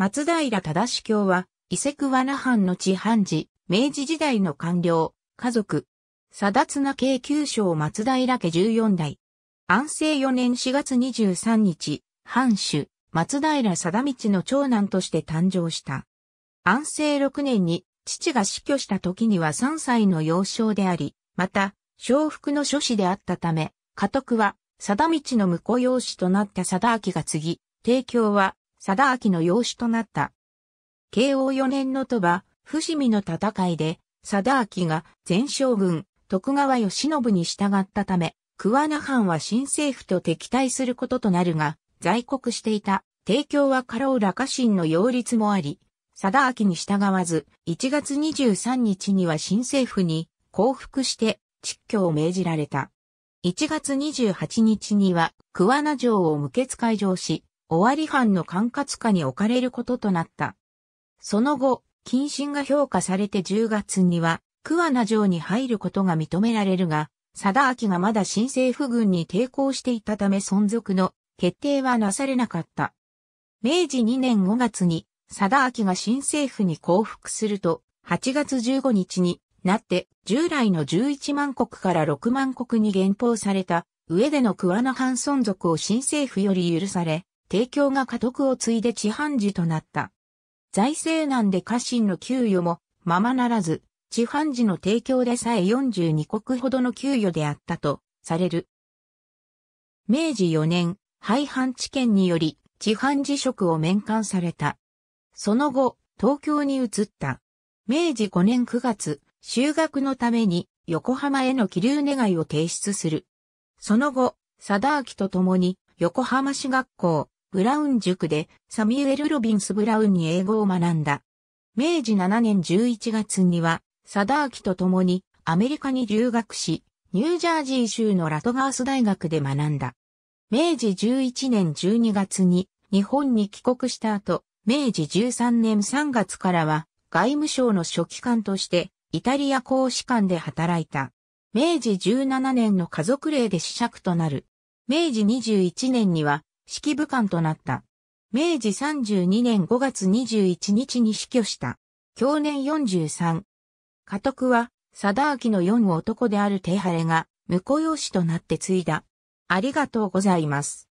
松平忠教は、伊勢桑名藩の地藩寺、明治時代の官僚、家族、達綱京九章松平家14代。安政4年4月23日、藩主、松平貞道の長男として誕生した。安政6年に、父が死去した時には3歳の幼少であり、また、小福の諸子であったため、家督は、貞道の婿養子となった貞明が継ぎ、帝京は、貞明の養子となった。慶応4年の鳥羽、伏見の戦いで、貞明が前将軍、徳川義信に従ったため、桑名藩は新政府と敵対することとなるが、在国していた、帝京は過労ら家臣の擁立もあり、貞明に従わず、1月23日には新政府に降伏して、撤去を命じられた。1月28日には、桑名城を無血開城し、尾張藩の管轄下に置かれることとなった。その後、謹慎が評価されて10月には、桑名城に入ることが認められるが、貞明がまだ新政府軍に抵抗していたため存続の決定はなされなかった。明治2年5月に、貞明が新政府に降伏すると、8月15日になって従来の11万国から6万国に減俸された上での桑名藩存続を新政府より許され、帝京が家督を継いで地藩寺となった。財政難で家臣の給与もままならず、地藩寺の帝京でさえ42国ほどの給与であったとされる。明治4年、廃藩置県により、地藩辞職を免官された。その後、東京に移った。明治5年9月、修学のために横浜への気流願いを提出する。その後、貞明と共に横浜市学校、ブラウン塾でサミュエル・ロビンス・ブラウンに英語を学んだ。明治7年11月には、サダーキと共にアメリカに留学し、ニュージャージー州のラトガース大学で学んだ。明治11年12月に日本に帰国した後、明治13年3月からは外務省の書記官としてイタリア公使館で働いた。明治17年の家族令で死着となる。明治21年には指揮武官となった。明治32年5月21日に死去した。去年43。家督は、貞明の四男である手晴れが、婿養子となって継いだ。ありがとうございます。